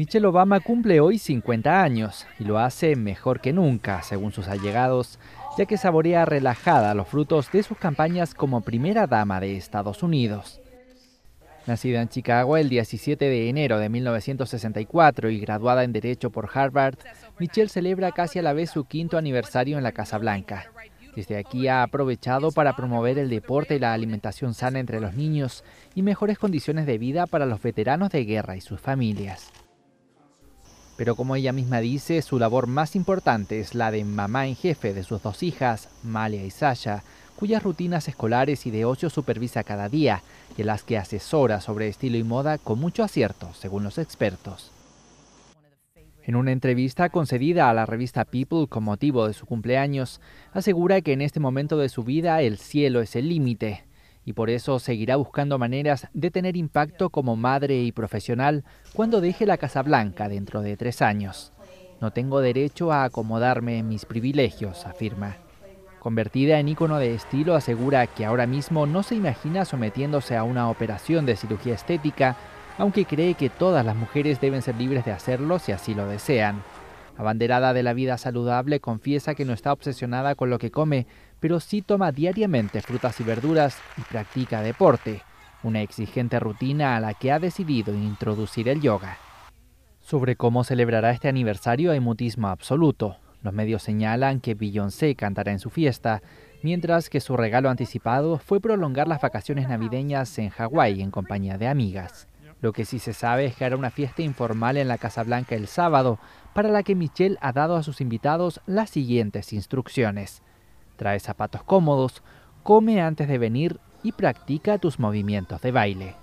Michelle Obama cumple hoy 50 años y lo hace mejor que nunca, según sus allegados, ya que saborea relajada los frutos de sus campañas como primera dama de Estados Unidos. Nacida en Chicago el 17 de enero de 1964 y graduada en Derecho por Harvard, Michelle celebra casi a la vez su quinto aniversario en la Casa Blanca. Desde aquí ha aprovechado para promover el deporte y la alimentación sana entre los niños y mejores condiciones de vida para los veteranos de guerra y sus familias. Pero como ella misma dice, su labor más importante es la de mamá en jefe de sus dos hijas, Malia y Sasha, cuyas rutinas escolares y de ocio supervisa cada día y las que asesora sobre estilo y moda con mucho acierto, según los expertos. En una entrevista concedida a la revista People con motivo de su cumpleaños, asegura que en este momento de su vida el cielo es el límite y por eso seguirá buscando maneras de tener impacto como madre y profesional cuando deje la Casa Blanca dentro de tres años. No tengo derecho a acomodarme en mis privilegios, afirma. Convertida en ícono de estilo, asegura que ahora mismo no se imagina sometiéndose a una operación de cirugía estética, aunque cree que todas las mujeres deben ser libres de hacerlo si así lo desean. Abanderada de la vida saludable, confiesa que no está obsesionada con lo que come, pero sí toma diariamente frutas y verduras y practica deporte, una exigente rutina a la que ha decidido introducir el yoga. Sobre cómo celebrará este aniversario hay mutismo absoluto. Los medios señalan que Beyoncé cantará en su fiesta, mientras que su regalo anticipado fue prolongar las vacaciones navideñas en Hawái en compañía de amigas. Lo que sí se sabe es que hará una fiesta informal en la Casa Blanca el sábado, para la que Michelle ha dado a sus invitados las siguientes instrucciones. Trae zapatos cómodos, come antes de venir y practica tus movimientos de baile.